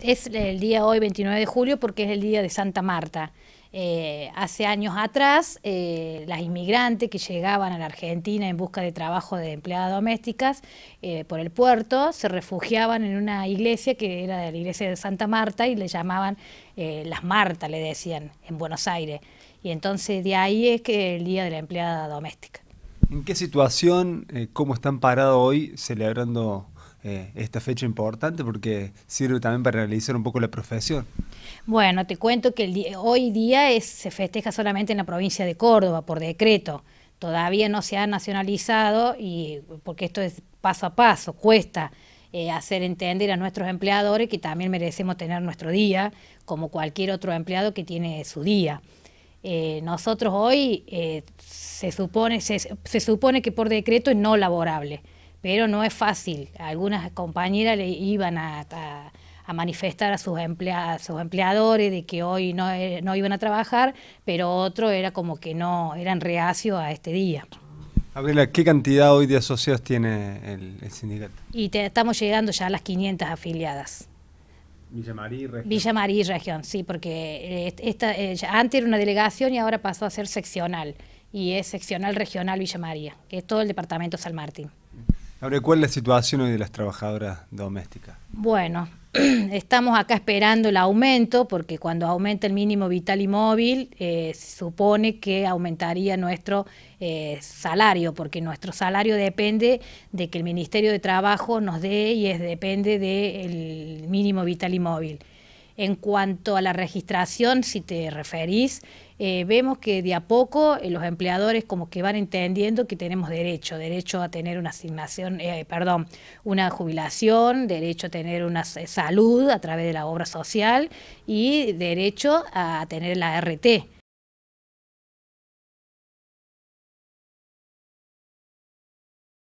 Es el día hoy, 29 de julio, porque es el día de Santa Marta. Eh, hace años atrás, eh, las inmigrantes que llegaban a la Argentina en busca de trabajo de empleadas domésticas eh, por el puerto se refugiaban en una iglesia que era de la iglesia de Santa Marta y le llamaban las Marta, le decían, en Buenos Aires. Y entonces de ahí es que el Día de la Empleada Doméstica. ¿En qué situación, cómo están parados hoy celebrando eh, esta fecha importante porque sirve también para realizar un poco la profesión. Bueno, te cuento que hoy día se festeja solamente en la provincia de Córdoba por decreto. Todavía no se ha nacionalizado y porque esto es paso a paso, cuesta eh, hacer entender a nuestros empleadores que también merecemos tener nuestro día como cualquier otro empleado que tiene su día. Eh, nosotros hoy se supone se supone que por decreto es no laborable pero no es fácil. Algunas compañeras le iban a, manifestar a sus, a sus empleadores de que hoy no, eh, no iban a trabajar, pero otro era como que no, eran reacios a este día. Abrela, ¿qué cantidad hoy de asociados tiene el, sindicato? Y estamos llegando ya a las 500 afiliadas. Villa María y región. Villa y región, sí, porque eh, esta, eh, antes era una delegación y ahora pasó a ser seccional. Y es seccional regional Villa María, que es todo el departamento San Martín. Ahora, ¿cuál es la situación hoy de las trabajadoras domésticas? Bueno, estamos acá esperando el aumento, porque cuando aumenta el mínimo vital y móvil, eh, se supone que aumentaría nuestro eh, salario, porque nuestro salario depende de que el Ministerio de Trabajo nos dé y es, depende del mínimo vital y móvil. En cuanto a la registración, si te referís, eh, vemos que de a poco eh, los empleadores como que van entendiendo que tenemos derecho, derecho a tener una asignación, eh, perdón, una jubilación, derecho a tener una salud a través de la obra social y derecho a tener la RT.